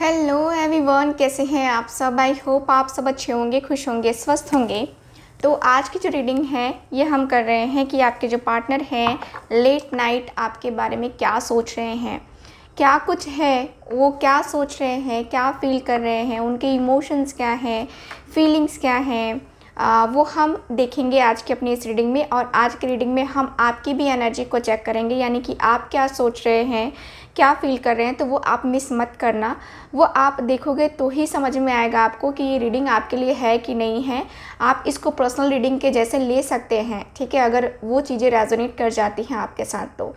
Hello everyone कैसे हैं आप सब आई होप आप सब अच्छे होंगे खुश होंगे स्वस्थ होंगे तो आज की जो रीडिंग है ये हम कर रहे हैं कि आपके जो पार्टनर हैं लेट नाइट आपके बारे में क्या सोच रहे हैं क्या कुछ है वो क्या सोच रहे हैं क्या फील कर रहे हैं उनके इमोशंस क्या हैं फीलिंग्स क्या हैं वो हम देखेंगे आज की अपनी इस रीडिंग में और आज की रीडिंग में हम आपकी भी एनर्जी को चेक करेंगे यानी कि आप क्या सोच रहे हैं क्या फील कर रहे हैं तो वो आप मिस मत करना वो आप देखोगे तो ही समझ में आएगा आपको कि ये रीडिंग आपके लिए है कि नहीं है आप इसको पर्सनल रीडिंग के जैसे ले सकते हैं ठीक है अगर वो चीज़ें रेजोनेट कर जाती हैं आपके साथ तो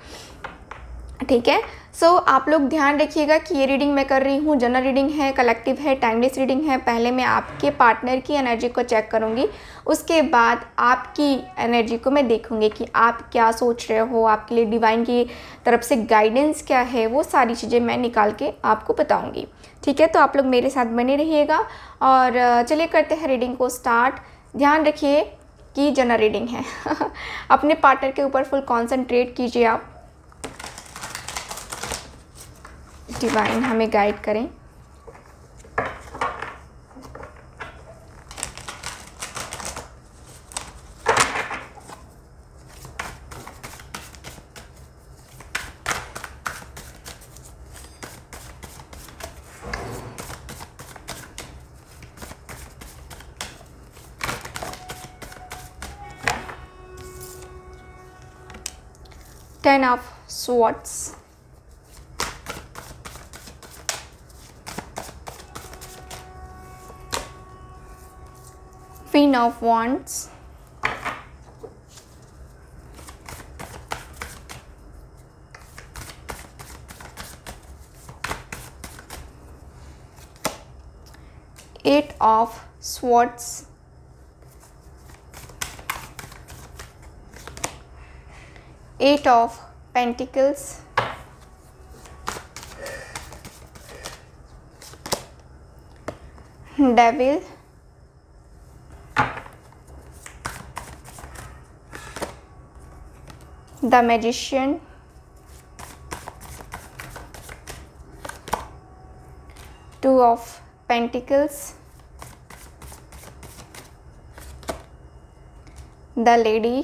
ठीक है सो so, आप लोग ध्यान रखिएगा कि ये रीडिंग मैं कर रही हूँ जनरल रीडिंग है कलेक्टिव है टाइमलेस रीडिंग है पहले मैं आपके पार्टनर की एनर्जी को चेक करूँगी उसके बाद आपकी एनर्जी को मैं देखूँगी कि आप क्या सोच रहे हो आपके लिए डिवाइन की तरफ से गाइडेंस क्या है वो सारी चीज़ें मैं निकाल के आपको बताऊँगी ठीक है तो आप लोग मेरे साथ बने रहिएगा और चलिए करते हैं रीडिंग को स्टार्ट ध्यान रखिए कि जनरल रीडिंग है अपने पार्टनर के ऊपर फुल कॉन्सनट्रेट कीजिए आप डिवाइन हमें गाइड करें ten of swords Queen of Wands. Eight of Swords. Eight of Pentacles. Devil. the magician two of pentacles the lady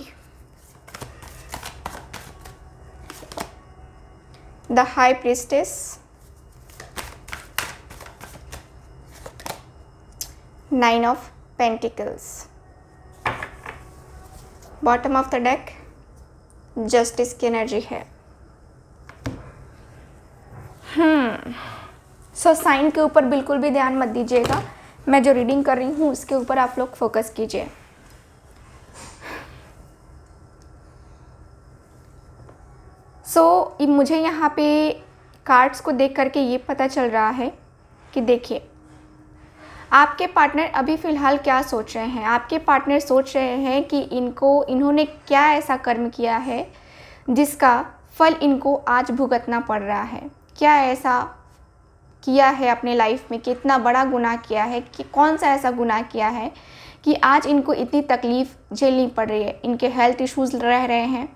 the high priestess nine of pentacles bottom of the deck justice की energy है so हम्म, sign के ऊपर बिल्कुल भी ध्यान मत दीजिएगा मैं जो रीडिंग कर रही हूँ उसके ऊपर आप लोग फोकस कीजिए सो so, मुझे यहाँ पे कार्ड्स को देख करके ये पता चल रहा है कि देखिए आपके पार्टनर अभी फ़िलहाल क्या सोच रहे हैं आपके पार्टनर सोच रहे हैं कि इनको इन्होंने क्या ऐसा कर्म किया है जिसका फल इनको आज भुगतना पड़ रहा है क्या ऐसा किया है अपने लाइफ में कितना बड़ा गुनाह किया है कि कौन सा ऐसा गुनाह किया है कि आज इनको इतनी तकलीफ़ झेलनी पड़ रही है इनके हेल्थ इश्यूज़ रह रहे हैं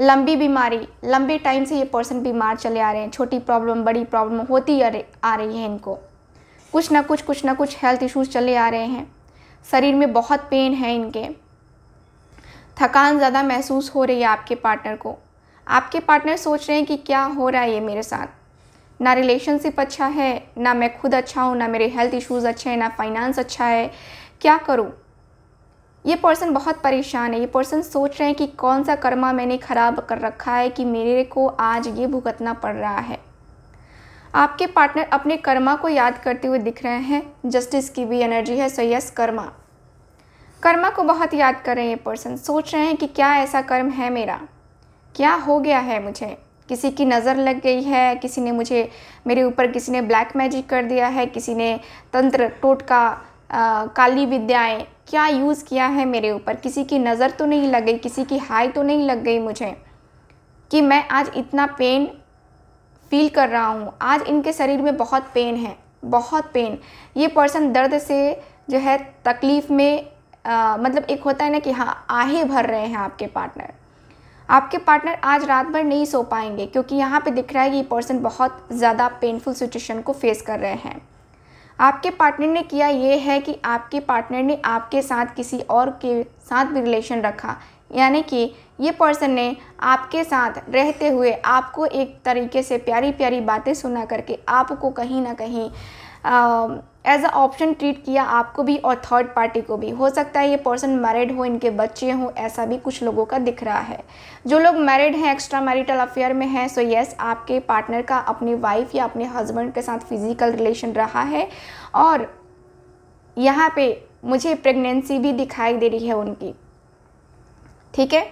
लंबी बीमारी लंबे टाइम से ये पर्सन बीमार चले आ रहे हैं छोटी प्रॉब्लम बड़ी प्रॉब्लम होती आ रही है इनको कुछ ना कुछ कुछ ना कुछ हेल्थ इश्यूज चले आ रहे हैं शरीर में बहुत पेन है इनके थकान ज़्यादा महसूस हो रही है आपके पार्टनर को आपके पार्टनर सोच रहे हैं कि क्या हो रहा है ये मेरे साथ ना रिलेशनशिप अच्छा है ना मैं खुद अच्छा हूँ ना मेरे हेल्थ इश्यूज़ अच्छे हैं ना फाइनेंस अच्छा है क्या करूँ ये पर्सन बहुत परेशान है ये पर्सन सोच रहे हैं कि कौन सा कर्मा मैंने ख़राब कर रखा है कि मेरे को आज ये भुगतना पड़ रहा है आपके पार्टनर अपने कर्मा को याद करते हुए दिख रहे हैं जस्टिस की भी एनर्जी है सो so यस कर्मा कर्मा को बहुत याद कर रहे हैं ये पर्सन सोच रहे हैं कि क्या ऐसा कर्म है मेरा क्या हो गया है मुझे किसी की नज़र लग गई है किसी ने मुझे मेरे ऊपर किसी ने ब्लैक मैजिक कर दिया है किसी ने तंत्र टोटका काली विद्याएं क्या यूज़ किया है मेरे ऊपर किसी की नज़र तो नहीं लग गई किसी की हाई तो नहीं लग गई मुझे कि मैं आज इतना पेन फील कर रहा हूँ आज इनके शरीर में बहुत पेन है बहुत पेन ये पर्सन दर्द से जो है तकलीफ़ में आ, मतलब एक होता है ना कि हाँ आहे भर रहे हैं आपके पार्टनर आपके पार्टनर आज रात भर नहीं सो पाएंगे क्योंकि यहाँ पे दिख रहा है कि ये पर्सन बहुत ज़्यादा पेनफुल सिचुएशन को फेस कर रहे हैं आपके पार्टनर ने किया ये है कि आपके पार्टनर ने आपके साथ किसी और के साथ भी रिलेशन रखा यानी कि ये पर्सन ने आपके साथ रहते हुए आपको एक तरीके से प्यारी प्यारी बातें सुना करके आपको कहीं ना कहीं एज अ ऑप्शन ट्रीट किया आपको भी और थर्ड पार्टी को भी हो सकता है ये पर्सन मैरिड हो इनके बच्चे हों ऐसा भी कुछ लोगों का दिख रहा है जो लोग मैरिड हैं एक्स्ट्रा मैरिटल अफेयर में हैं सो येस आपके पार्टनर का अपनी वाइफ या अपने हस्बैंड के साथ फिजिकल रिलेशन रहा है और यहाँ पे मुझे प्रेगनेंसी भी दिखाई दे रही है उनकी ठीक है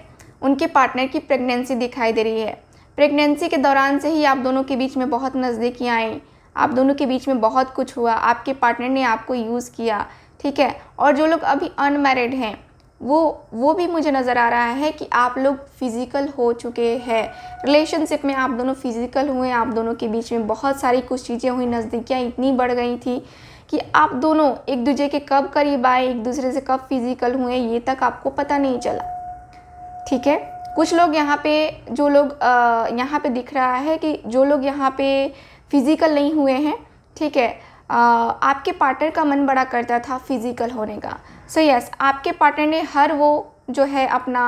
उनके पार्टनर की प्रेगनेंसी दिखाई दे रही है प्रेगनेंसी के दौरान से ही आप दोनों के बीच में बहुत नज़दीकियाँ आई आप दोनों के बीच में बहुत कुछ हुआ आपके पार्टनर ने आपको यूज़ किया ठीक है और जो लोग अभी अनमेरिड हैं वो वो भी मुझे नज़र आ रहा है कि आप लोग फिज़िकल हो चुके हैं रिलेशनशिप में आप दोनों फिज़िकल हुए आप दोनों के बीच में बहुत सारी कुछ चीज़ें हुई नज़दीकियाँ इतनी बढ़ गई थी कि आप दोनों एक दूसरे के कब करीब आए एक दूसरे से कब फिज़िकल हुए ये तक आपको पता नहीं चला ठीक है कुछ लोग यहाँ पे जो लोग यहाँ पे दिख रहा है कि जो लोग यहाँ पे फिज़िकल नहीं हुए हैं ठीक है आ, आपके पार्टनर का मन बड़ा करता था फिज़िकल होने का सो so यस yes, आपके पार्टनर ने हर वो जो है अपना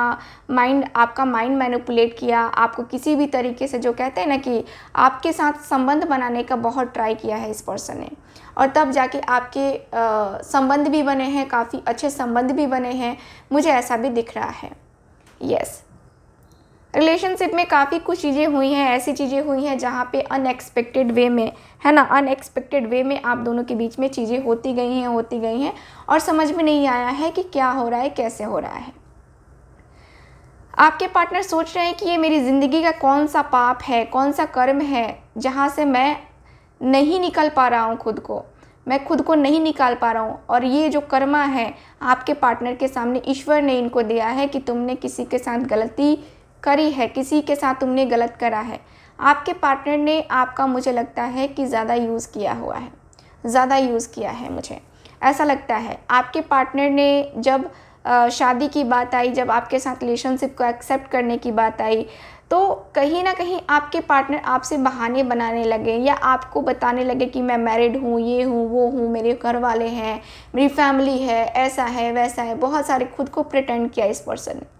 माइंड आपका माइंड मैनिपुलेट किया आपको किसी भी तरीके से जो कहते हैं ना कि आपके साथ संबंध बनाने का बहुत ट्राई किया है इस पर्सन ने और तब जाके आपके संबंध भी बने हैं काफ़ी अच्छे संबंध भी बने हैं मुझे ऐसा भी दिख रहा है यस रिलेशनशिप में काफ़ी कुछ चीज़ें हुई हैं ऐसी चीज़ें हुई हैं जहाँ पे अनएक्सपेक्टेड वे में है ना अनएक्सपेक्टेड वे में आप दोनों के बीच में चीज़ें होती गई हैं होती गई हैं और समझ में नहीं आया है कि क्या हो रहा है कैसे हो रहा है आपके पार्टनर सोच रहे हैं कि ये मेरी ज़िंदगी का कौन सा पाप है कौन सा कर्म है जहाँ से मैं नहीं निकल पा रहा हूँ खुद को मैं खुद को नहीं निकाल पा रहा हूँ और ये जो कर्मा है आपके पार्टनर के सामने ईश्वर ने इनको दिया है कि तुमने किसी के साथ गलती करी है किसी के साथ तुमने गलत करा है आपके पार्टनर ने आपका मुझे लगता है कि ज़्यादा यूज़ किया हुआ है ज़्यादा यूज़ किया है मुझे ऐसा लगता है आपके पार्टनर ने जब शादी की बात आई जब आपके साथ रिलेशनशिप को एक्सेप्ट करने की बात आई तो कहीं ना कहीं आपके पार्टनर आपसे बहाने बनाने लगे या आपको बताने लगे कि मैं मैरिड हूँ ये हूँ वो हूँ मेरे घर वाले हैं मेरी फैमिली है ऐसा है वैसा है बहुत सारे खुद को प्रटेंड किया इस पर्सन ने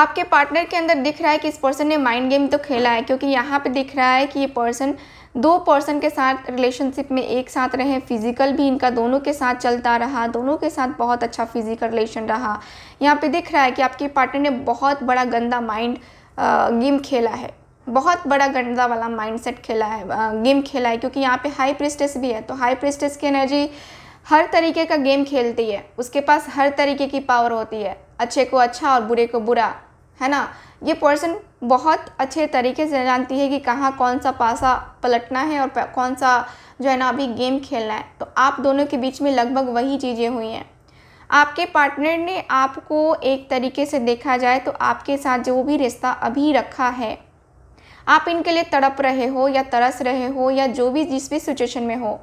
आपके पार्टनर के अंदर दिख रहा है कि इस पर्सन ने माइंड गेम तो खेला है क्योंकि यहाँ पे दिख रहा है कि ये पर्सन दो पर्सन के साथ रिलेशनशिप में एक साथ रहें फिजिकल भी इनका दोनों के साथ चलता रहा दोनों के साथ बहुत अच्छा फिजिकल रिलेशन रहा यहाँ पे दिख रहा है कि आपके पार्टनर ने बहुत बड़ा गंदा माइंड गेम खेला है बहुत बड़ा गंदा वाला माइंडसेट खेला है गेम खेला है क्योंकि यहाँ पे हाई प्रिस्टेस भी है तो हाई प्रिस्टेस की एनर्जी हर तरीके का गेम खेलती है उसके पास हर तरीके की पावर होती है अच्छे को अच्छा और बुरे को बुरा है ना ये पर्सन बहुत अच्छे तरीके से जानती है कि कहाँ कौन सा पासा पलटना है और कौन सा जो है ना अभी गेम खेलना है तो आप दोनों के बीच में लगभग वही चीज़ें हुई हैं आपके पार्टनर ने आपको एक तरीके से देखा जाए तो आपके साथ जो भी रिश्ता अभी रखा है आप इनके लिए तड़प रहे हो या तरस रहे हो या जो भी जिस भी सिचुएशन में हो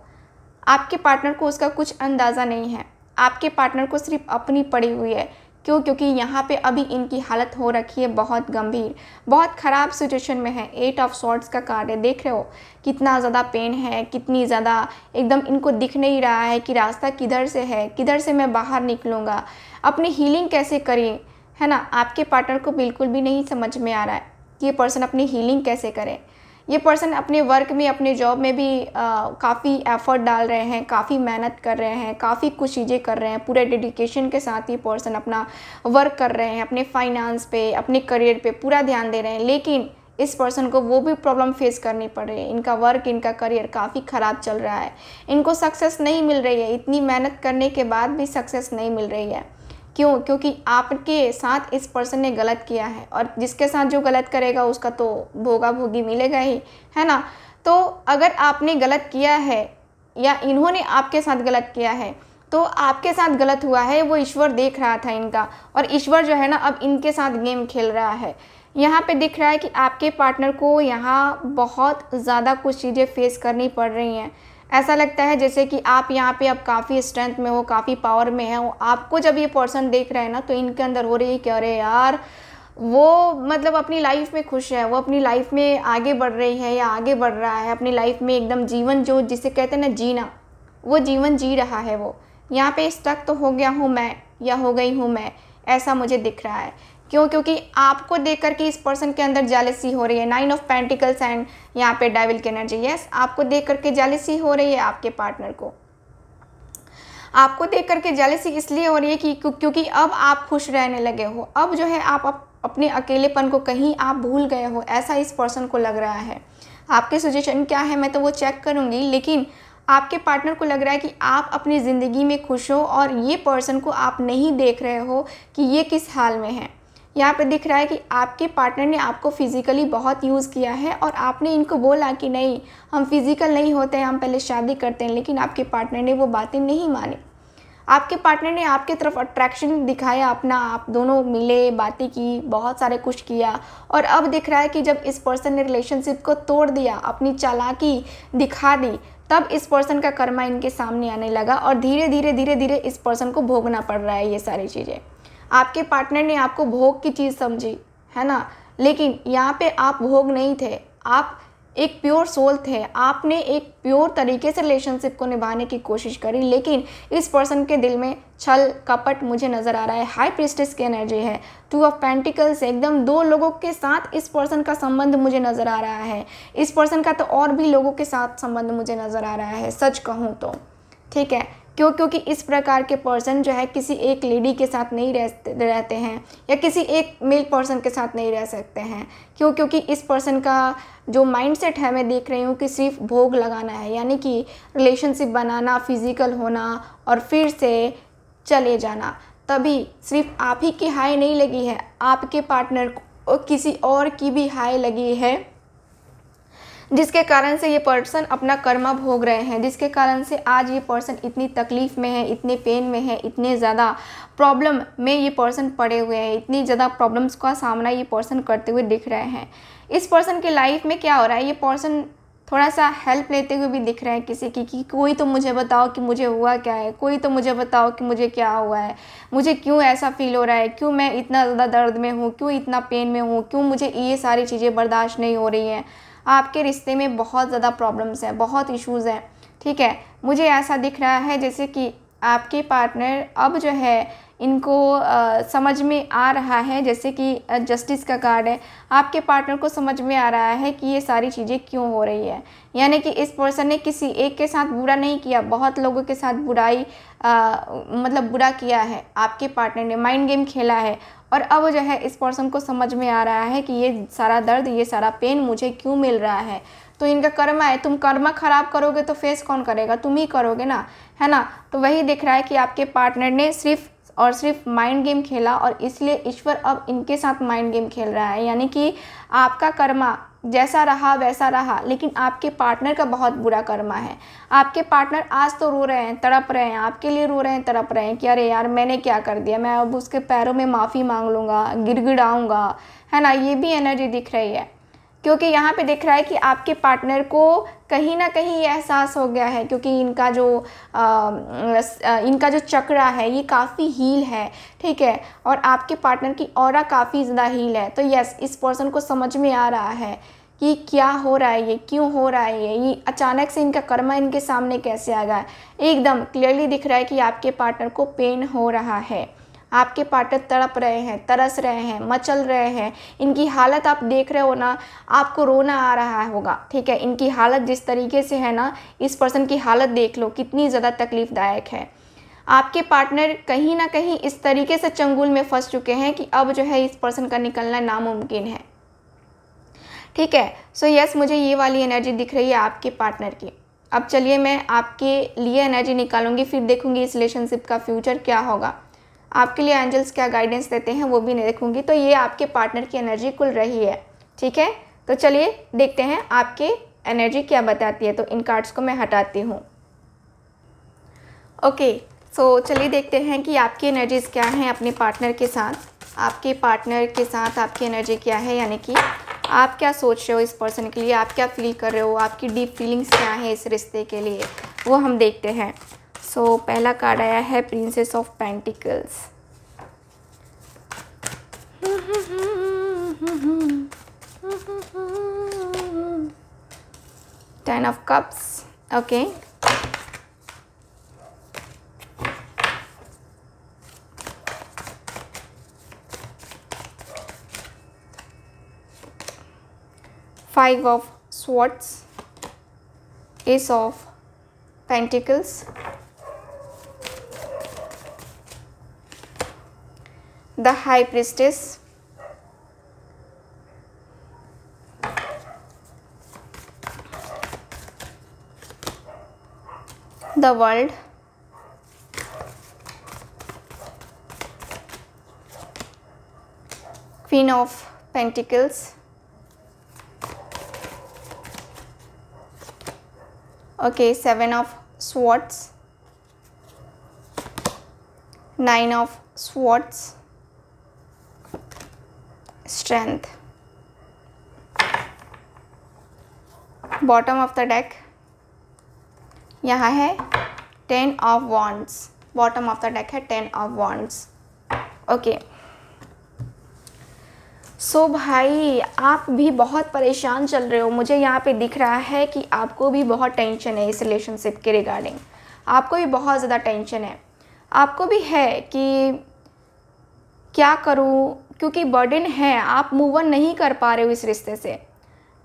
आपके पार्टनर को उसका कुछ अंदाज़ा नहीं है आपके पार्टनर को सिर्फ अपनी पड़ी हुई है क्यों क्योंकि यहाँ पे अभी इनकी हालत हो रखी है बहुत गंभीर बहुत ख़राब सिचुएशन में है एट ऑफ सॉर्ट्स का कार्ड है देख रहे हो कितना ज़्यादा पेन है कितनी ज़्यादा एकदम इनको दिख नहीं रहा है कि रास्ता किधर से है किधर से मैं बाहर निकलूँगा अपनी हीलिंग कैसे करें है ना आपके पार्टनर को बिल्कुल भी नहीं समझ में आ रहा है कि ये पर्सन अपनी हीलिंग कैसे करें ये पर्सन अपने वर्क में अपने जॉब में भी काफ़ी एफ़र्ट डाल रहे हैं काफ़ी मेहनत कर रहे हैं काफ़ी कुछ चीज़ें कर रहे हैं पूरे डेडिकेशन के साथ ये पर्सन अपना वर्क कर रहे हैं अपने फाइनेंस पे अपने करियर पे पूरा ध्यान दे रहे हैं लेकिन इस पर्सन को वो भी प्रॉब्लम फेस करनी पड़ रही है इनका वर्क इनका करियर काफ़ी ख़राब चल रहा है इनको सक्सेस नहीं मिल रही है इतनी मेहनत करने के बाद भी सक्सेस नहीं मिल रही है क्यों क्योंकि आपके साथ इस पर्सन ने गलत किया है और जिसके साथ जो गलत करेगा उसका तो भोगा भोगी मिलेगा ही है ना तो अगर आपने गलत किया है या इन्होंने आपके साथ गलत किया है तो आपके साथ गलत हुआ है वो ईश्वर देख रहा था इनका और ईश्वर जो है ना अब इनके साथ गेम खेल रहा है यहाँ पे दिख रहा है कि आपके पार्टनर को यहाँ बहुत ज़्यादा कुछ चीज़ें फेस करनी पड़ रही हैं ऐसा लगता है जैसे कि आप यहाँ पे अब काफ़ी स्ट्रेंथ में हो काफ़ी पावर में हो आपको जब ये पर्सन देख रहे हैं ना तो इनके अंदर हो रही है कि अरे यार वो मतलब अपनी लाइफ में खुश है वो अपनी लाइफ में आगे बढ़ रही है या आगे बढ़ रहा है अपनी लाइफ में एकदम जीवन जो जिसे कहते हैं ना जीना वो जीवन जी रहा है वो यहाँ पे स्टक तो हो गया हूँ मैं या हो गई हूँ मैं ऐसा मुझे दिख रहा है क्यों क्योंकि आपको देख करके इस पर्सन के अंदर जालसी हो रही है नाइन ऑफ पेंटिकल्स एंड यहाँ पे डाइविल की एनर्जी यस आपको देख करके जालसी हो रही है आपके पार्टनर को आपको देख करके जालसी इसलिए हो रही है कि क्योंकि अब आप खुश रहने लगे हो अब जो है आप अपने अकेलेपन को कहीं आप भूल गए हो ऐसा इस पर्सन को लग रहा है आपके सजेशन क्या है मैं तो वो चेक करूँगी लेकिन आपके पार्टनर को लग रहा है कि आप अपनी ज़िंदगी में खुश हो और ये पर्सन को आप नहीं देख रहे हो कि ये किस हाल में है यहाँ पे दिख रहा है कि आपके पार्टनर ने आपको फिज़िकली बहुत यूज़ किया है और आपने इनको बोला कि नहीं हम फिज़िकल नहीं होते हैं हम पहले शादी करते हैं लेकिन आपके पार्टनर ने वो बातें नहीं मानी आपके पार्टनर ने आपके तरफ अट्रैक्शन दिखाया अपना आप दोनों मिले बातें की बहुत सारे कुछ किया और अब दिख रहा है कि जब इस पर्सन ने रिलेशनशिप को तोड़ दिया अपनी चालाकी दिखा दी तब इस पर्सन का कर्मा इनके सामने आने लगा और धीरे धीरे धीरे धीरे इस पर्सन को भोगना पड़ रहा है ये सारी चीज़ें आपके पार्टनर ने आपको भोग की चीज़ समझी है ना लेकिन यहाँ पे आप भोग नहीं थे आप एक प्योर सोल थे आपने एक प्योर तरीके से रिलेशनशिप को निभाने की कोशिश करी लेकिन इस पर्सन के दिल में छल कपट मुझे नज़र आ रहा है हाई प्रिस्टिस की एनर्जी है टू ऑफ पेंटिकल्स है एकदम दो लोगों के साथ इस पर्सन का संबंध मुझे नज़र आ रहा है इस पर्सन का तो और भी लोगों के साथ संबंध मुझे नज़र आ रहा है सच कहूँ तो ठीक है क्यों क्योंकि इस प्रकार के पर्सन जो है किसी एक लेडी के साथ नहीं रहते रहते हैं या किसी एक मेल पर्सन के साथ नहीं रह सकते हैं क्यों क्योंकि इस पर्सन का जो माइंडसेट है मैं देख रही हूँ कि सिर्फ भोग लगाना है यानी कि रिलेशनशिप बनाना फिज़िकल होना और फिर से चले जाना तभी सिर्फ आप ही की हाई नहीं लगी है आपके पार्टनर को किसी और की भी हाई लगी है जिसके कारण से ये पर्सन अपना कर्म भोग रहे हैं जिसके कारण से आज ये पर्सन इतनी तकलीफ़ में है इतने पेन में है इतने ज़्यादा प्रॉब्लम में ये पर्सन पड़े हुए हैं इतनी ज़्यादा प्रॉब्लम्स का सामना ये पर्सन करते हुए दिख रहे हैं इस पर्सन के लाइफ में क्या हो रहा है ये पर्सन थोड़ा सा हेल्प लेते हुए भी दिख रहे हैं किसी की कि कोई तो मुझे बताओ कि मुझे हुआ क्या है कोई तो मुझे बताओ कि मुझे क्या हुआ है मुझे क्यों ऐसा फील हो रहा है क्यों मैं इतना ज़्यादा दर्द में हूँ क्यों इतना पेन में हूँ क्यों मुझे ये सारी चीज़ें बर्दाश्त नहीं हो रही हैं आपके रिश्ते में बहुत ज़्यादा प्रॉब्लम्स हैं बहुत इश्यूज़ हैं ठीक है मुझे ऐसा दिख रहा है जैसे कि आपके पार्टनर अब जो है इनको आ, समझ में आ रहा है जैसे कि जस्टिस का कार्ड है आपके पार्टनर को समझ में आ रहा है कि ये सारी चीज़ें क्यों हो रही है यानी कि इस पर्सन ने किसी एक के साथ बुरा नहीं किया बहुत लोगों के साथ बुराई आ, मतलब बुरा किया है आपके पार्टनर ने माइंड गेम खेला है और अब जो है इस पर्सन को समझ में आ रहा है कि ये सारा दर्द ये सारा पेन मुझे क्यों मिल रहा है तो इनका कर्मा है तुम कर्मा खराब करोगे तो फेस कौन करेगा तुम ही करोगे ना है ना तो वही दिख रहा है कि आपके पार्टनर ने सिर्फ और सिर्फ माइंड गेम खेला और इसलिए ईश्वर अब इनके साथ माइंड गेम खेल रहा है यानी कि आपका कर्मा जैसा रहा वैसा रहा लेकिन आपके पार्टनर का बहुत बुरा कर्मा है आपके पार्टनर आज तो रो रहे हैं तड़प रहे हैं आपके लिए रो रहे हैं तड़प रहे हैं कि अरे यार मैंने क्या कर दिया मैं अब उसके पैरों में माफ़ी मांग लूँगा गिड़गिड़ाऊँगा है ना ये भी एनर्जी दिख रही है क्योंकि यहाँ पे दिख रहा है कि आपके पार्टनर को कहीं ना कहीं ये एहसास हो गया है क्योंकि इनका जो आ, इनका जो चक्रा है ये काफ़ी हील है ठीक है और आपके पार्टनर की और काफ़ी ज़्यादा हील है तो यस इस पर्सन को समझ में आ रहा है कि क्या हो रहा है ये क्यों हो रहा है ये ये अचानक से इनका कर्मा इनके सामने कैसे आ गया एकदम क्लियरली दिख रहा है कि आपके पार्टनर को पेन हो रहा है आपके पार्टनर तड़प रहे हैं तरस रहे हैं मचल रहे हैं इनकी हालत आप देख रहे हो ना आपको रोना आ रहा होगा ठीक है इनकी हालत जिस तरीके से है ना इस पर्सन की हालत देख लो कितनी ज़्यादा तकलीफ़दायक है आपके पार्टनर कहीं ना कहीं इस तरीके से चंगुल में फंस चुके हैं कि अब जो है इस पर्सन का निकलना नामुमकिन है ठीक है सो so यस yes, मुझे ये वाली एनर्जी दिख रही है आपके पार्टनर की अब चलिए मैं आपके लिए एनर्जी निकालूंगी फिर देखूंगी इस रिलेशनशिप का फ्यूचर क्या होगा आपके लिए एंजल्स क्या गाइडेंस देते हैं वो भी नहीं देखूंगी तो ये आपके पार्टनर की एनर्जी कुल रही है ठीक है तो चलिए देखते हैं आपके एनर्जी क्या बताती है तो इन कार्ड्स को मैं हटाती हूँ ओके सो चलिए देखते हैं कि आपकी एनर्जीज़ क्या हैं अपने पार्टनर के साथ आपके पार्टनर के साथ आपकी एनर्जी क्या है यानी कि आप क्या सोच रहे हो इस पर्सन के लिए आप क्या फील कर रहे हो आपकी डीप फीलिंग्स क्या है इस रिश्ते के लिए वो हम देखते हैं सो so, पहला कार्ड आया है princess of pentacles ten of cups okay five of swords ace of pentacles the high priestess the world queen of pentacles okay seven of swords nine of swords strength bottom of the deck यहाँ है ten of wands bottom of the deck है ten of wands okay so भाई आप भी बहुत परेशान चल रहे हो मुझे यहाँ पे दिख रहा है कि आपको भी बहुत टेंशन है इस रिलेशनशिप के रिगार्डिंग आपको भी बहुत ज़्यादा टेंशन है आपको भी है कि क्या करूँ क्योंकि बर्डन है आप मूव ऑन नहीं कर पा रहे हो इस रिश्ते से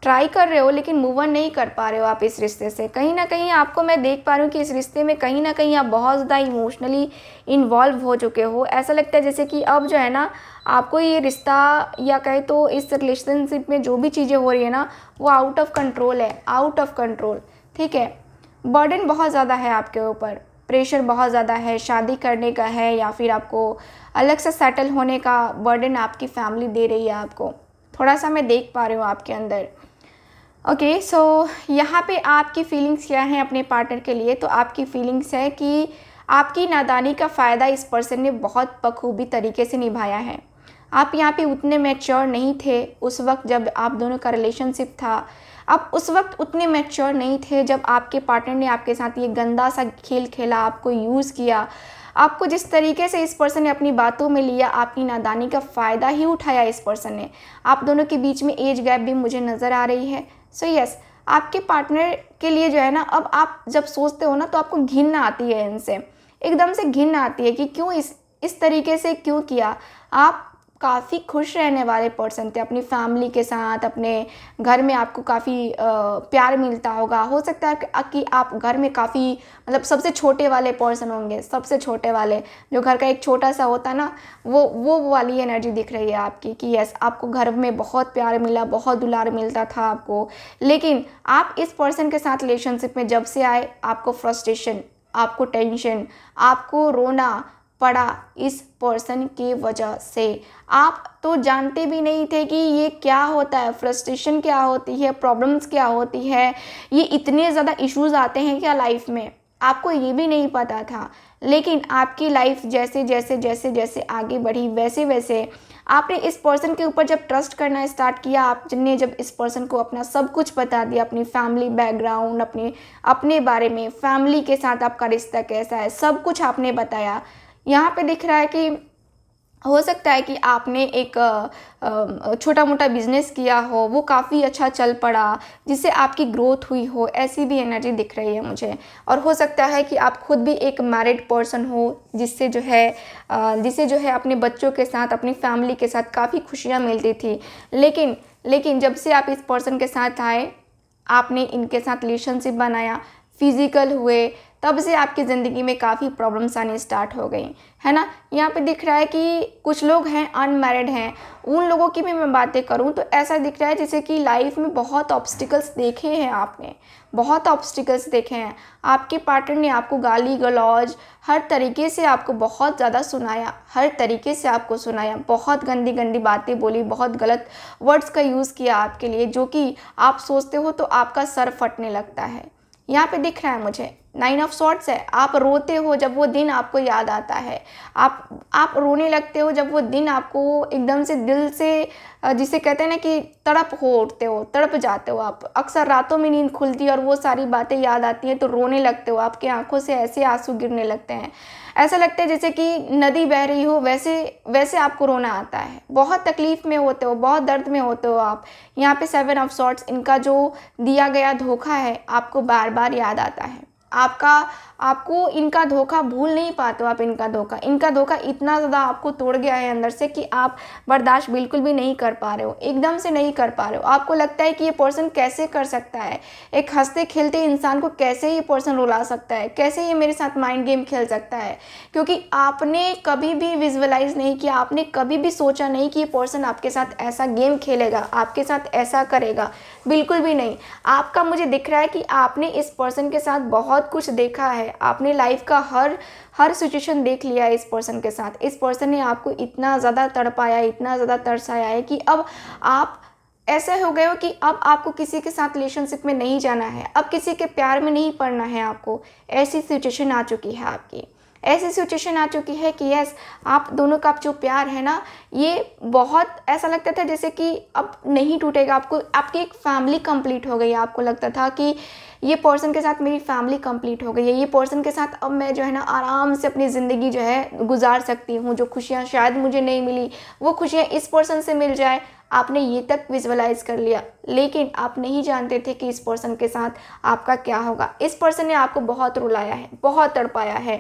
ट्राई कर रहे हो लेकिन मूव ऑन नहीं कर पा रहे हो आप इस रिश्ते से कहीं ना कहीं आपको मैं देख पा रही हूँ कि इस रिश्ते में कहीं ना कहीं आप बहुत ज़्यादा इमोशनली इन्वॉल्व हो चुके हो ऐसा लगता है जैसे कि अब जो है ना आपको ये रिश्ता या कहे तो इस रिलेशनशिप में जो भी चीज़ें हो रही है ना वो आउट ऑफ कंट्रोल है आउट ऑफ कंट्रोल ठीक है बर्डन बहुत ज़्यादा है आपके ऊपर प्रेशर बहुत ज़्यादा है शादी करने का है या फिर आपको अलग से सेटल होने का बर्डन आपकी फैमिली दे रही है आपको थोड़ा सा मैं देख पा रही हूँ आपके अंदर ओके okay, सो so, यहाँ पे आपकी फीलिंग्स क्या हैं अपने पार्टनर के लिए तो आपकी फीलिंग्स है कि आपकी नादानी का फ़ायदा इस पर्सन ने बहुत बखूबी तरीके से निभाया है आप यहाँ पे उतने मैच्योर नहीं थे उस वक्त जब आप दोनों का रिलेशनशिप था आप उस वक्त उतने मैच्योर नहीं थे जब आपके पार्टनर ने आपके साथ ये गंदा सा खेल खेला आपको यूज़ किया आपको जिस तरीके से इस पर्सन ने अपनी बातों में लिया आपकी नादानी का फ़ायदा ही उठाया इस पर्सन ने आप दोनों के बीच में एज गैप भी मुझे नज़र आ रही है सो so यस yes, आपके पार्टनर के लिए जो है ना अब आप जब सोचते हो ना तो आपको घिन आती है इनसे एकदम से घिन आती है कि क्यों इस इस तरीके से क्यों किया आप काफ़ी खुश रहने वाले पर्सन थे अपनी फैमिली के साथ अपने घर में आपको काफ़ी प्यार मिलता होगा हो सकता है कि आप घर में काफ़ी मतलब सबसे छोटे वाले पर्सन होंगे सबसे छोटे वाले जो घर का एक छोटा सा होता ना वो वो वाली एनर्जी दिख रही है आपकी कि यस आपको घर में बहुत प्यार मिला बहुत दुलार मिलता था आपको लेकिन आप इस पर्सन के साथ रिलेशनशिप में जब से आए आपको फ्रस्ट्रेशन आपको टेंशन आपको रोना पड़ा इस पर्सन की वजह से आप तो जानते भी नहीं थे कि ये क्या होता है फ्रस्ट्रेशन क्या होती है प्रॉब्लम्स क्या होती है ये इतने ज़्यादा इश्यूज आते हैं क्या लाइफ में आपको ये भी नहीं पता था लेकिन आपकी लाइफ जैसे जैसे जैसे जैसे आगे बढ़ी वैसे वैसे आपने इस पर्सन के ऊपर जब ट्रस्ट करना स्टार्ट किया आपने जब इस पर्सन को अपना सब कुछ बता दिया अपनी फैमिली बैकग्राउंड अपने अपने बारे में फैमिली के साथ आपका रिश्ता कैसा है सब कुछ आपने बताया यहाँ पे दिख रहा है कि हो सकता है कि आपने एक छोटा मोटा बिजनेस किया हो वो काफ़ी अच्छा चल पड़ा जिससे आपकी ग्रोथ हुई हो ऐसी भी एनर्जी दिख रही है मुझे और हो सकता है कि आप खुद भी एक मैरिड पर्सन हो जिससे जो है जिसे जो है अपने बच्चों के साथ अपनी फैमिली के साथ काफ़ी खुशियाँ मिलती थी लेकिन लेकिन जब से आप इस पर्सन के साथ आए आपने इनके साथ रिलेशनशिप बनाया फिज़िकल हुए तब से आपकी ज़िंदगी में काफ़ी प्रॉब्लम्स आनी स्टार्ट हो गई है ना यहाँ पे दिख रहा है कि कुछ लोग हैं अनमैरिड हैं उन लोगों की भी मैं बातें करूँ तो ऐसा दिख रहा है जैसे कि लाइफ में बहुत ऑब्स्टिकल्स देखे हैं आपने बहुत ऑब्स्टिकल्स देखे हैं आपके पार्टनर ने आपको गाली गलौज हर तरीके से आपको बहुत ज़्यादा सुनाया हर तरीके से आपको सुनाया बहुत गंदी गंदी बातें बोली बहुत गलत वर्ड्स का यूज़ किया आपके लिए जो कि आप सोचते हो तो आपका सर फटने लगता है यहाँ पे दिख रहा है मुझे नाइन ऑफ शॉर्ट्स है आप रोते हो जब वो दिन आपको याद आता है आप आप रोने लगते हो जब वो दिन आपको एकदम से दिल से जिसे कहते हैं ना कि तड़प हो उठते हो तड़प जाते हो आप अक्सर रातों में नींद खुलती है और वो सारी बातें याद आती हैं तो रोने लगते हो आपके आंखों से ऐसे आंसू गिरने लगते हैं ऐसा लगता है जैसे कि नदी बह रही हो वैसे वैसे आपको रोना आता है बहुत तकलीफ़ में होते हो बहुत दर्द में होते हो आप यहाँ पे सेवन ऑफ शॉर्ट्स इनका जो दिया गया धोखा है आपको बार बार याद आता है आपका आपको इनका धोखा भूल नहीं पाते हो आप इनका धोखा इनका धोखा इतना ज़्यादा आपको तोड़ गया है अंदर से कि आप बर्दाश्त बिल्कुल भी नहीं कर पा रहे हो एकदम से नहीं कर पा रहे हो आपको लगता है कि ये पर्सन कैसे कर सकता है एक हंसते खेलते इंसान को कैसे ये पर्सन रुला सकता है कैसे ये मेरे साथ माइंड गेम खेल सकता है क्योंकि आपने कभी भी विजुअलाइज नहीं किया आपने कभी भी सोचा नहीं कि ये पर्सन आपके साथ ऐसा गेम खेलेगा आपके साथ ऐसा करेगा बिल्कुल भी नहीं आपका मुझे दिख रहा है कि आपने इस पर्सन के साथ बहुत कुछ देखा है है आपने लाइफ का हर हर सिचुएशन देख लिया है इस पर्सन के साथ इस पर्सन ने आपको इतना ज़्यादा तड़पाया इतना ज़्यादा तरसाया है कि अब आप ऐसे हो गए हो कि अब आपको किसी के साथ रिलेशनशिप में नहीं जाना है अब किसी के प्यार में नहीं पड़ना है आपको ऐसी सिचुएशन आ चुकी है आपकी ऐसी सिचुएशन आ चुकी है कि यस आप दोनों का जो प्यार है ना ये बहुत ऐसा लगता था जैसे कि अब नहीं टूटेगा आपको आपकी एक फैमिली कंप्लीट हो गई आपको लगता था कि ये पर्सन के साथ मेरी फैमिली कंप्लीट हो गई है ये पर्सन के साथ अब मैं जो है ना आराम से अपनी ज़िंदगी जो है गुजार सकती हूँ जो खुशियाँ शायद मुझे नहीं मिली वो खुशियाँ इस पर्सन से मिल जाए आपने ये तक विजुअलाइज कर लिया लेकिन आप नहीं जानते थे कि इस पर्सन के साथ आपका क्या होगा इस पर्सन ने आपको बहुत रुलाया है बहुत तड़पाया है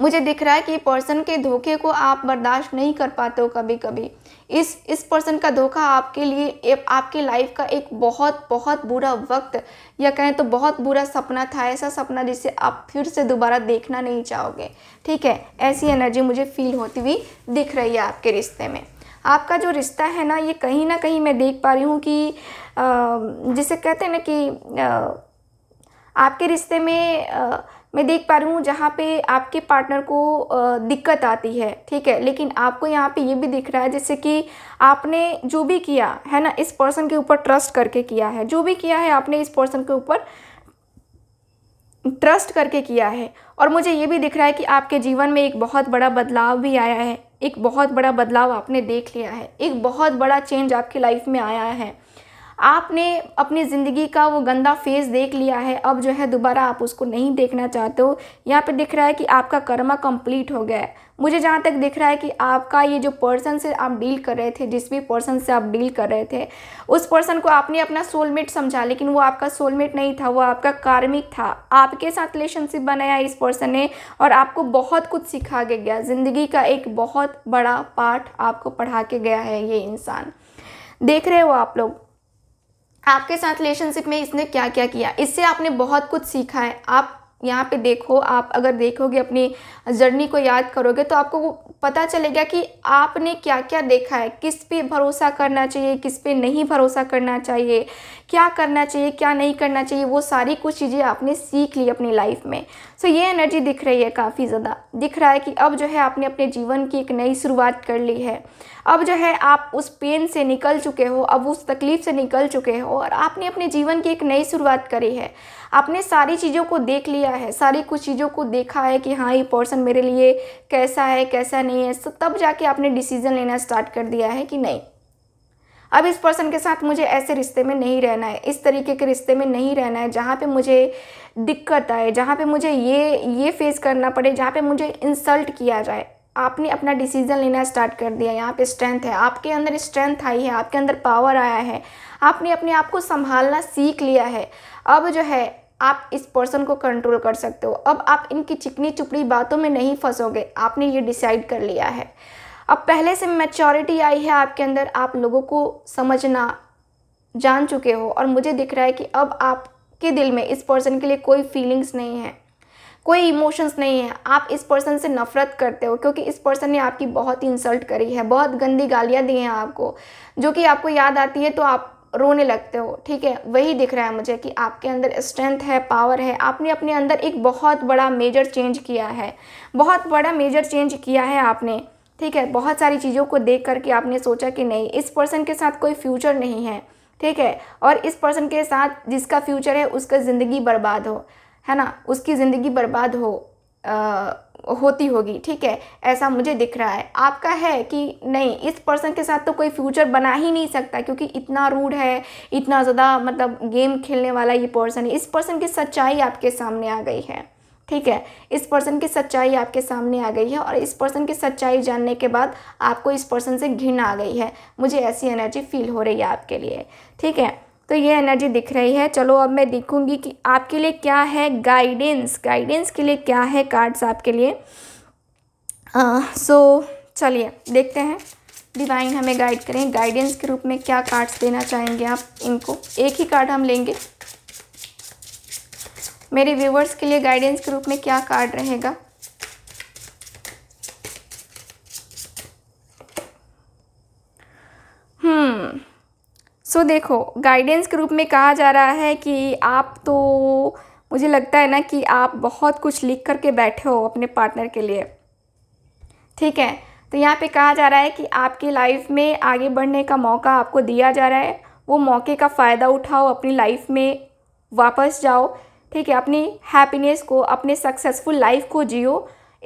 मुझे दिख रहा है कि पर्सन के धोखे को आप बर्दाश्त नहीं कर पाते हो कभी कभी इस इस पर्सन का धोखा आपके लिए आपके लाइफ का एक बहुत बहुत बुरा वक्त या कहें तो बहुत बुरा सपना था ऐसा सपना जिसे आप फिर से दोबारा देखना नहीं चाहोगे ठीक है ऐसी एनर्जी मुझे फील होती हुई दिख रही है आपके रिश्ते में आपका जो रिश्ता है ना ये कहीं ना कहीं मैं देख पा रही हूँ कि जिसे कहते हैं ना कि आपके रिश्ते में मैं देख पा रही हूँ जहाँ पे आपके पार्टनर को दिक्कत आती है ठीक है लेकिन आपको यहाँ पे ये भी दिख रहा है जैसे कि आपने जो भी किया है ना इस पर्सन के ऊपर ट्रस्ट करके किया है जो भी किया है आपने इस पर्सन के ऊपर ट्रस्ट करके किया है और मुझे ये भी दिख रहा है कि आपके जीवन में एक बहुत बड़ा बदलाव भी आया है एक बहुत बड़ा बदलाव आपने देख लिया है एक बहुत बड़ा चेंज आपकी लाइफ में आया है आपने अपनी ज़िंदगी का वो गंदा फेज़ देख लिया है अब जो है दोबारा आप उसको नहीं देखना चाहते हो यहाँ पे दिख रहा है कि आपका कर्मा कंप्लीट हो गया है मुझे जहाँ तक दिख रहा है कि आपका ये जो पर्सन से आप डील कर रहे थे जिस भी पर्सन से आप डील कर रहे थे उस पर्सन को आपने अपना सोलमेट समझा लेकिन वो आपका सोलमेट नहीं था वो आपका कार्मिक था आपके साथ रिलेशनशिप बनाया इस पर्सन ने और आपको बहुत कुछ सिखा के गया ज़िंदगी का एक बहुत बड़ा पाठ आपको पढ़ा के गया है ये इंसान देख रहे हो आप लोग आपके साथ रिलेशनशिप में इसने क्या क्या किया इससे आपने बहुत कुछ सीखा है आप यहाँ पे देखो आप अगर देखोगे अपनी जर्नी को याद करोगे तो आपको पता चलेगा कि आपने क्या क्या देखा है किस पे भरोसा करना चाहिए किस पे नहीं भरोसा करना चाहिए क्या करना चाहिए क्या नहीं करना चाहिए वो सारी कुछ चीज़ें आपने सीख ली अपनी लाइफ में सो so, ये एनर्जी दिख रही है काफ़ी ज़्यादा दिख रहा है कि अब जो है आपने अपने जीवन की एक नई शुरुआत कर ली है अब जो है आप उस पेन से निकल चुके हो अब उस तकलीफ़ से निकल चुके हो और आपने अपने जीवन की एक नई शुरुआत करी है आपने सारी चीज़ों को देख लिया है सारी कुछ चीज़ों को देखा है कि हाँ ये पर्सन मेरे लिए कैसा है कैसा नहीं है तो तब जाके आपने डिसीज़न लेना स्टार्ट कर दिया है कि नहीं अब इस पर्सन के साथ मुझे ऐसे रिश्ते में नहीं रहना है इस तरीके के रिश्ते में नहीं रहना है जहाँ पे मुझे दिक्कत आए जहाँ पे मुझे ये ये फेस करना पड़े जहाँ पे मुझे इंसल्ट किया जाए आपने अपना डिसीज़न लेना स्टार्ट कर दिया यहाँ पे स्ट्रेंथ है आपके अंदर स्ट्रेंथ आई है आपके अंदर पावर आया है आपने अपने आप को संभालना सीख लिया है अब जो है आप इस पर्सन को कंट्रोल कर सकते हो अब आप इनकी चिकनी चुपड़ी बातों में नहीं फंसोगे आपने ये डिसाइड कर लिया है अब पहले से मैच्योरिटी आई है आपके अंदर आप लोगों को समझना जान चुके हो और मुझे दिख रहा है कि अब आपके दिल में इस पर्सन के लिए कोई फीलिंग्स नहीं है कोई इमोशंस नहीं है आप इस पर्सन से नफ़रत करते हो क्योंकि इस पर्सन ने आपकी बहुत ही इंसल्ट करी है बहुत गंदी गालियाँ दी हैं आपको जो कि आपको याद आती है तो आप रोने लगते हो ठीक है वही दिख रहा है मुझे कि आपके अंदर स्ट्रेंथ है पावर है आपने अपने अंदर एक बहुत बड़ा मेजर चेंज किया है बहुत बड़ा मेजर चेंज किया है आपने ठीक है बहुत सारी चीज़ों को देख करके आपने सोचा कि नहीं इस पर्सन के साथ कोई फ्यूचर नहीं है ठीक है और इस पर्सन के साथ जिसका फ्यूचर है उसका ज़िंदगी बर्बाद हो है ना उसकी ज़िंदगी बर्बाद हो आ, होती होगी ठीक है ऐसा मुझे दिख रहा है आपका है कि नहीं इस पर्सन के साथ तो कोई फ्यूचर बना ही नहीं सकता क्योंकि इतना रूड है इतना ज़्यादा मतलब गेम खेलने वाला ये पर्सन है इस पर्सन की सच्चाई आपके सामने आ गई है ठीक है इस पर्सन की सच्चाई आपके सामने आ गई है और इस पर्सन की सच्चाई जानने के बाद आपको इस पर्सन से घिन आ गई है मुझे ऐसी एनर्जी फील हो रही है आपके लिए ठीक है तो ये एनर्जी दिख रही है चलो अब मैं देखूंगी कि आपके लिए क्या है गाइडेंस गाइडेंस के लिए क्या है कार्ड्स आपके लिए सो uh, so, चलिए देखते हैं डिवाइन हमें गाइड करें गाइडेंस के रूप में क्या कार्ड्स देना चाहेंगे आप इनको एक ही कार्ड हम लेंगे मेरे व्यूवर्स के लिए गाइडेंस के रूप में क्या कार्ड रहेगा हम्म सो देखो गाइडेंस के रूप में कहा जा रहा है कि आप तो मुझे लगता है ना कि आप बहुत कुछ लिख करके बैठे हो अपने पार्टनर के लिए ठीक है तो यहाँ पे कहा जा रहा है कि आपकी लाइफ में आगे बढ़ने का मौका आपको दिया जा रहा है वो मौके का फ़ायदा उठाओ अपनी लाइफ में वापस जाओ ठीक है अपनी हैप्पीनेस को अपने सक्सेसफुल लाइफ को जियो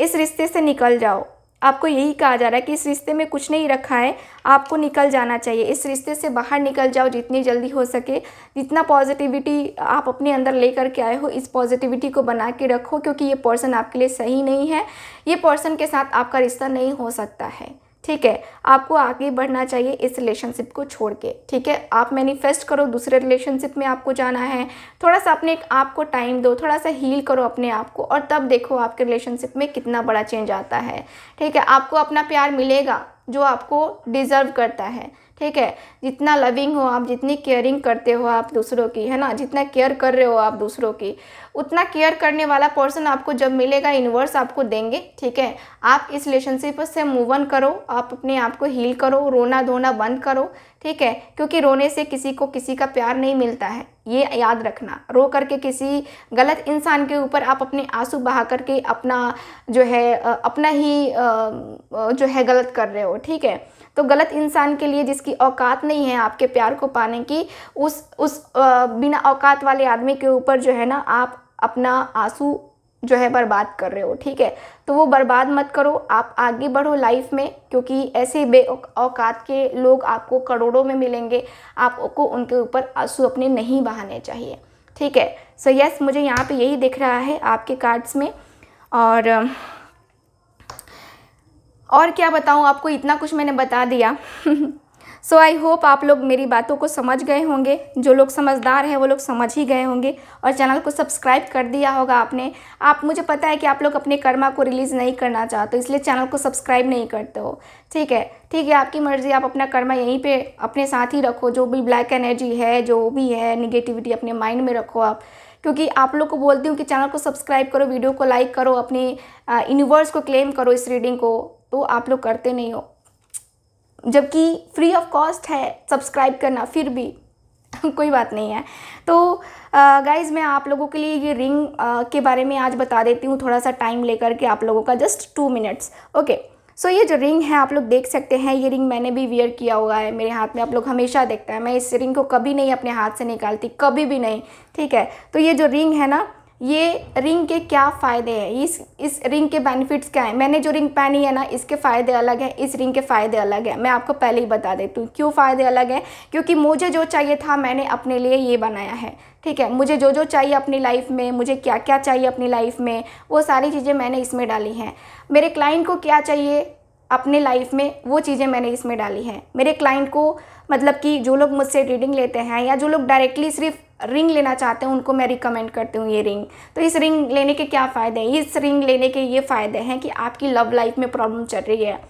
इस रिश्ते से निकल जाओ आपको यही कहा जा रहा है कि इस रिश्ते में कुछ नहीं रखा है आपको निकल जाना चाहिए इस रिश्ते से बाहर निकल जाओ जितनी जल्दी हो सके जितना पॉजिटिविटी आप अपने अंदर लेकर के आए हो इस पॉजिटिविटी को बना के रखो क्योंकि ये पर्सन आपके लिए सही नहीं है ये पर्सन के साथ आपका रिश्ता नहीं हो सकता है ठीक है आपको आगे बढ़ना चाहिए इस रिलेशनशिप को छोड़ के ठीक है आप मैनिफेस्ट करो दूसरे रिलेशनशिप में आपको जाना है थोड़ा सा अपने आप को टाइम दो थोड़ा सा हील करो अपने आप को और तब देखो आपके रिलेशनशिप में कितना बड़ा चेंज आता है ठीक है आपको अपना प्यार मिलेगा जो आपको डिज़र्व करता है ठीक है जितना लविंग हो आप जितनी केयरिंग करते हो आप दूसरों की है ना जितना केयर कर रहे हो आप दूसरों की उतना केयर करने वाला पर्सन आपको जब मिलेगा इनवर्स आपको देंगे ठीक है आप इस रिलेशनशिप से मूव ऑन करो आप अपने आप को हील करो रोना धोना बंद करो ठीक है क्योंकि रोने से किसी को किसी का प्यार नहीं मिलता है ये याद रखना रो करके किसी गलत इंसान के ऊपर आप अपने आंसू बहा करके अपना जो है अपना ही जो है गलत कर रहे हो ठीक है तो गलत इंसान के लिए जिसकी औकात नहीं है आपके प्यार को पाने की उस उस बिना औकात वाले आदमी के ऊपर जो है ना आप अपना आंसू जो है बर्बाद कर रहे हो ठीक है तो वो बर्बाद मत करो आप आगे बढ़ो लाइफ में क्योंकि ऐसे बे औकात के लोग आपको करोड़ों में मिलेंगे आपको उनके ऊपर आंसू अपने नहीं बहाने चाहिए ठीक है सो so, यस yes, मुझे यहाँ पे यही दिख रहा है आपके कार्ड्स में और और क्या बताऊँ आपको इतना कुछ मैंने बता दिया सो आई होप आप लोग मेरी बातों को समझ गए होंगे जो लोग समझदार हैं वो लोग समझ ही गए होंगे और चैनल को सब्सक्राइब कर दिया होगा आपने आप मुझे पता है कि आप लोग अपने कर्मा को रिलीज़ नहीं करना चाहते इसलिए चैनल को सब्सक्राइब नहीं करते हो ठीक है ठीक है आपकी मर्ज़ी आप अपना कर्मा यहीं पे अपने साथ ही रखो जो भी ब्लैक एनर्जी है जो भी है निगेटिविटी अपने माइंड में रखो आप क्योंकि आप लोग को बोलती हूँ कि चैनल को सब्सक्राइब करो वीडियो को लाइक करो अपने यूनिवर्स को क्लेम करो इस रीडिंग को तो आप लोग करते नहीं हो जबकि फ्री ऑफ कॉस्ट है सब्सक्राइब करना फिर भी कोई बात नहीं है तो गाइज़ मैं आप लोगों के लिए ये रिंग आ, के बारे में आज बता देती हूँ थोड़ा सा टाइम लेकर के आप लोगों का just two minutes okay so ये जो रिंग है आप लोग देख सकते हैं ये रिंग मैंने भी वियर किया हुआ है मेरे हाथ में आप लोग हमेशा देखते हैं मैं इस रिंग को कभी नहीं अपने हाथ से निकालती कभी भी नहीं ठीक है तो ये जो रिंग है ना ये रिंग के क्या फ़ायदे हैं इस इस रिंग के बेनिफिट्स क्या हैं मैंने जो रिंग पहनी है ना इसके फ़ायदे अलग हैं इस रिंग के फ़ायदे अलग हैं मैं आपको पहले ही बता देती हूँ क्यों फ़ायदे अलग हैं क्योंकि मुझे जो चाहिए था मैंने अपने लिए ये बनाया है ठीक है मुझे जो जो चाहिए अपनी लाइफ में मुझे क्या क्या चाहिए अपनी लाइफ में वो सारी चीज़ें मैंने इसमें डाली हैं मेरे क्लाइंट को क्या चाहिए अपने लाइफ में वो चीज़ें मैंने इसमें डाली हैं मेरे क्लाइंट को मतलब कि जो लोग मुझसे रीडिंग लेते हैं या जो लोग डायरेक्टली सिर्फ रिंग लेना चाहते हैं उनको मैं रिकमेंड करती हूँ ये रिंग तो इस रिंग लेने के क्या फ़ायदे हैं इस रिंग लेने के ये फ़ायदे हैं कि आपकी लव लाइफ में प्रॉब्लम चल रही है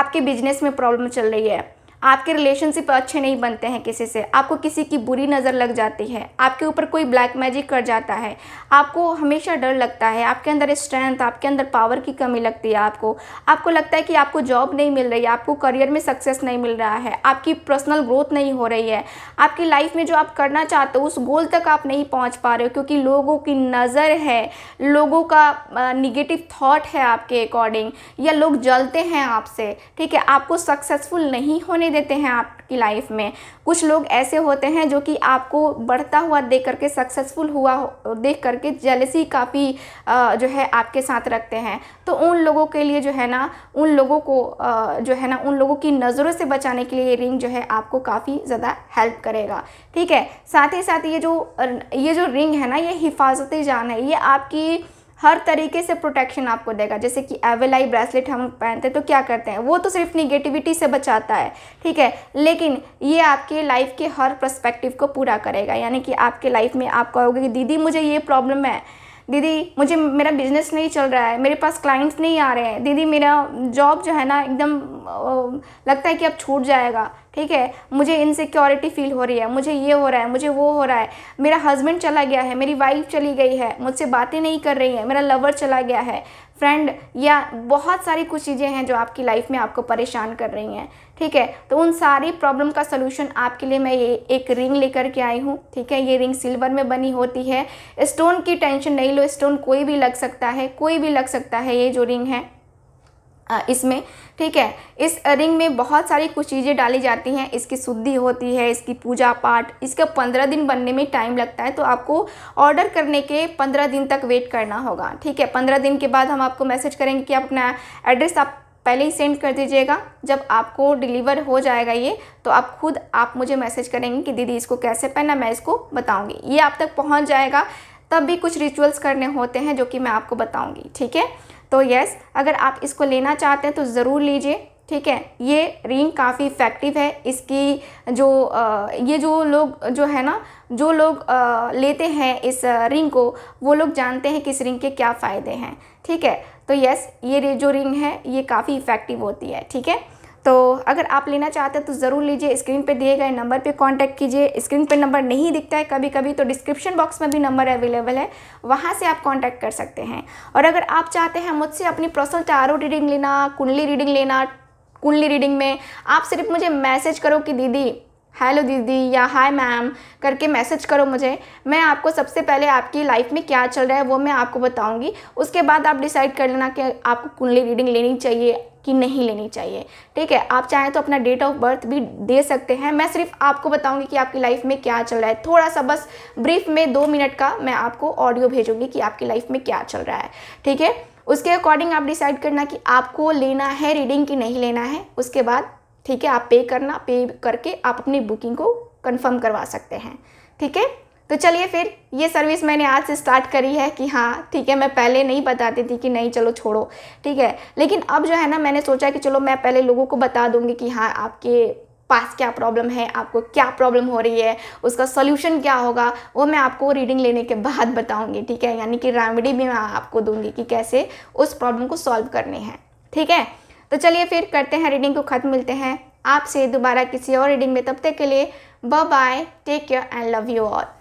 आपके बिजनेस में प्रॉब्लम चल रही है आपके रिलेशनशिप अच्छे नहीं बनते हैं किसी से आपको किसी की बुरी नज़र लग जाती है आपके ऊपर कोई ब्लैक मैजिक कर जाता है आपको हमेशा डर लगता है आपके अंदर स्ट्रेंथ आपके अंदर पावर की कमी लगती है आपको आपको लगता है कि आपको जॉब नहीं मिल रही है आपको करियर में सक्सेस नहीं मिल रहा है आपकी पर्सनल ग्रोथ नहीं हो रही है आपकी लाइफ में जो आप करना चाहते हो उस गोल तक आप नहीं पहुँच पा रहे हो क्योंकि लोगों की नज़र है लोगों का निगेटिव थाट है आपके अकॉर्डिंग या लोग जलते हैं आपसे ठीक है आपको सक्सेसफुल नहीं होने देते हैं आपकी लाइफ में कुछ लोग ऐसे होते हैं जो कि आपको बढ़ता हुआ देख करके सक्सेसफुल हुआ देख करके जलसी काफ़ी जो है आपके साथ रखते हैं तो उन लोगों के लिए जो है ना उन लोगों को जो है ना उन लोगों की नज़रों से बचाने के लिए रिंग जो है आपको काफ़ी ज़्यादा हेल्प करेगा ठीक है साथ ही साथ ये जो ये जो रिंग है ना ये हिफाजती जान है ये आपकी हर तरीके से प्रोटेक्शन आपको देगा जैसे कि एवेलाई ब्रेसलेट हम पहनते हैं तो क्या करते हैं वो तो सिर्फ निगेटिविटी से बचाता है ठीक है लेकिन ये आपके लाइफ के हर प्रस्पेक्टिव को पूरा करेगा यानी कि आपके लाइफ में आप कहोगे कि दीदी मुझे ये प्रॉब्लम है दीदी मुझे मेरा बिजनेस नहीं चल रहा है मेरे पास क्लाइंट्स नहीं आ रहे हैं दीदी मेरा जॉब जो है ना एकदम लगता है कि अब छूट जाएगा ठीक है मुझे इनसिक्योरिटी फील हो रही है मुझे ये हो रहा है मुझे वो हो रहा है मेरा हस्बैंड चला गया है मेरी वाइफ चली गई है मुझसे बातें नहीं कर रही है मेरा लवर चला गया है फ्रेंड या बहुत सारी कुछ चीज़ें हैं जो आपकी लाइफ में आपको परेशान कर रही हैं ठीक है तो उन सारी प्रॉब्लम का सलूशन आपके लिए मैं ये एक रिंग लेकर के आई हूँ ठीक है ये रिंग सिल्वर में बनी होती है स्टोन की टेंशन नहीं लो स्टोन कोई भी लग सकता है कोई भी लग सकता है ये जो रिंग है इसमें ठीक है इस रिंग में बहुत सारी कुछ चीज़ें डाली जाती हैं इसकी शुद्धि होती है इसकी पूजा पाठ इसका पंद्रह दिन बनने में टाइम लगता है तो आपको ऑर्डर करने के पंद्रह दिन तक वेट करना होगा ठीक है पंद्रह दिन के बाद हम आपको मैसेज करेंगे कि आप अपना एड्रेस आप पहले ही सेंड कर दीजिएगा जब आपको डिलीवर हो जाएगा ये तो आप खुद आप मुझे मैसेज करेंगे कि दीदी इसको कैसे पहनना मैं इसको बताऊँगी ये आप तक पहुँच जाएगा तब भी कुछ रिचुअल्स करने होते हैं जो कि मैं आपको बताऊँगी ठीक है तो यस अगर आप इसको लेना चाहते हैं तो ज़रूर लीजिए ठीक है ये रिंग काफ़ी इफ़ेक्टिव है इसकी जो ये जो लोग जो है ना जो लोग लेते हैं इस रिंग को वो लोग जानते हैं कि इस रिंग के क्या फ़ायदे हैं ठीक है तो यस ये जो रिंग है ये काफ़ी इफ़ेक्टिव होती है ठीक है तो अगर आप लेना चाहते हैं तो ज़रूर लीजिए स्क्रीन पे दिए गए नंबर पे कांटेक्ट कीजिए स्क्रीन पे नंबर नहीं दिखता है कभी कभी तो डिस्क्रिप्शन बॉक्स में भी नंबर अवेलेबल है वहाँ से आप कांटेक्ट कर सकते हैं और अगर आप चाहते हैं मुझसे अपनी पर्सनल टारो रीडिंग लेना कुंडली रीडिंग लेना कुंडली रीडिंग में आप सिर्फ मुझे मैसेज करो कि दीदी हेलो दीदी या हाय मैम करके मैसेज करो मुझे मैं आपको सबसे पहले आपकी लाइफ में क्या चल रहा है वो मैं आपको बताऊंगी उसके बाद आप डिसाइड कर लेना कि आपको कुंडली रीडिंग लेनी चाहिए कि नहीं लेनी चाहिए ठीक है आप चाहें तो अपना डेट ऑफ बर्थ भी दे सकते हैं मैं सिर्फ आपको बताऊंगी कि आपकी लाइफ में क्या चल रहा है थोड़ा सा बस ब्रीफ में दो मिनट का मैं आपको ऑडियो भेजूंगी कि आपकी लाइफ में क्या चल रहा है ठीक है उसके अकॉर्डिंग आप डिसाइड करना कि आपको लेना है रीडिंग कि नहीं लेना है उसके बाद ठीक है आप पे करना पे करके आप अपनी बुकिंग को कंफर्म करवा सकते हैं ठीक है तो चलिए फिर ये सर्विस मैंने आज से स्टार्ट करी है कि हाँ ठीक है मैं पहले नहीं बताती थी कि नहीं चलो छोड़ो ठीक है लेकिन अब जो है ना मैंने सोचा कि चलो मैं पहले लोगों को बता दूंगी कि हाँ आपके पास क्या प्रॉब्लम है आपको क्या प्रॉब्लम हो रही है उसका सोल्यूशन क्या होगा वो मैं आपको रीडिंग लेने के बाद बताऊंगी ठीक है यानी कि रेमेडी भी मैं आपको दूंगी कि कैसे उस प्रॉब्लम को सॉल्व करनी है ठीक है तो चलिए फिर करते हैं रीडिंग को ख़त्म मिलते हैं आपसे दोबारा किसी और रीडिंग में तब तक के लिए bye take care and love you all